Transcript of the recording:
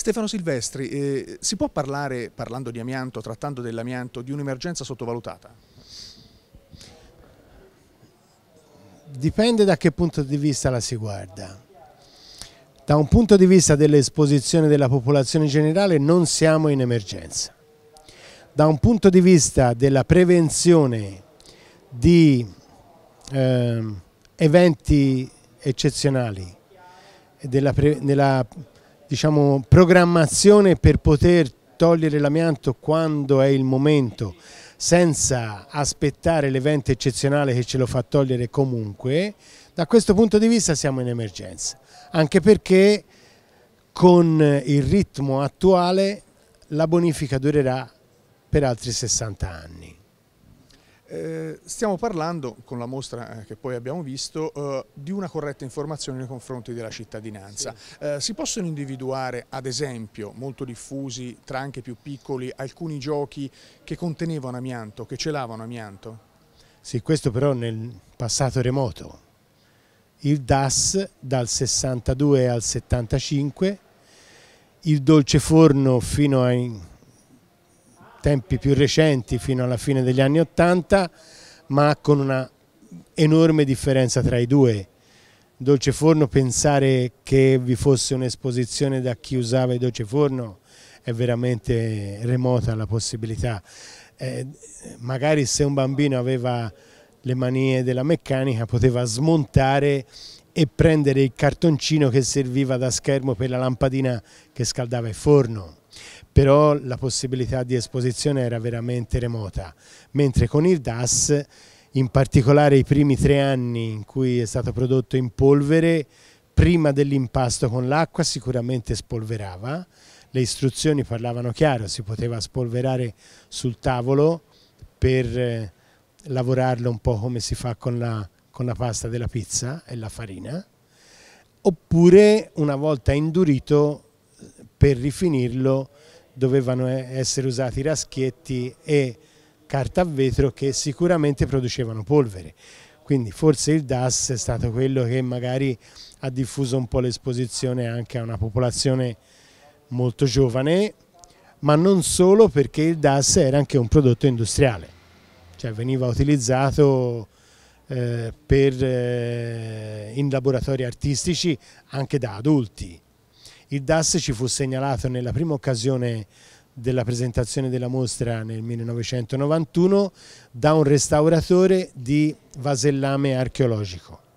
Stefano Silvestri, eh, si può parlare, parlando di amianto, trattando dell'amianto, di un'emergenza sottovalutata? Dipende da che punto di vista la si guarda. Da un punto di vista dell'esposizione della popolazione generale non siamo in emergenza. Da un punto di vista della prevenzione di eh, eventi eccezionali, della, pre, della diciamo, programmazione per poter togliere l'amianto quando è il momento senza aspettare l'evento eccezionale che ce lo fa togliere comunque, da questo punto di vista siamo in emergenza, anche perché con il ritmo attuale la bonifica durerà per altri 60 anni. Eh, stiamo parlando, con la mostra eh, che poi abbiamo visto, eh, di una corretta informazione nei confronti della cittadinanza. Sì. si possono individuare, ad esempio, molto diffusi tra anche più piccoli, alcuni giochi che contenevano amianto, che celavano amianto? Sì, questo però nel passato remoto. Il DAS dal 62 al 75, il dolce forno fino ai tempi più recenti fino alla fine degli anni Ottanta, ma con una enorme differenza tra i due. Dolce Forno, pensare che vi fosse un'esposizione da chi usava il Dolce Forno è veramente remota la possibilità. Eh, magari se un bambino aveva le manie della meccanica poteva smontare e prendere il cartoncino che serviva da schermo per la lampadina che scaldava il forno. Però la possibilità di esposizione era veramente remota, mentre con il DAS, in particolare i primi tre anni in cui è stato prodotto in polvere, prima dell'impasto con l'acqua sicuramente spolverava, le istruzioni parlavano chiaro, si poteva spolverare sul tavolo per eh, lavorarlo un po' come si fa con la con la pasta della pizza e la farina, oppure una volta indurito per rifinirlo dovevano essere usati raschietti e carta a vetro che sicuramente producevano polvere. Quindi forse il DAS è stato quello che magari ha diffuso un po' l'esposizione anche a una popolazione molto giovane, ma non solo perché il DAS era anche un prodotto industriale, cioè veniva utilizzato eh, per, eh, in laboratori artistici anche da adulti. Il DAS ci fu segnalato nella prima occasione della presentazione della mostra nel 1991 da un restauratore di vasellame archeologico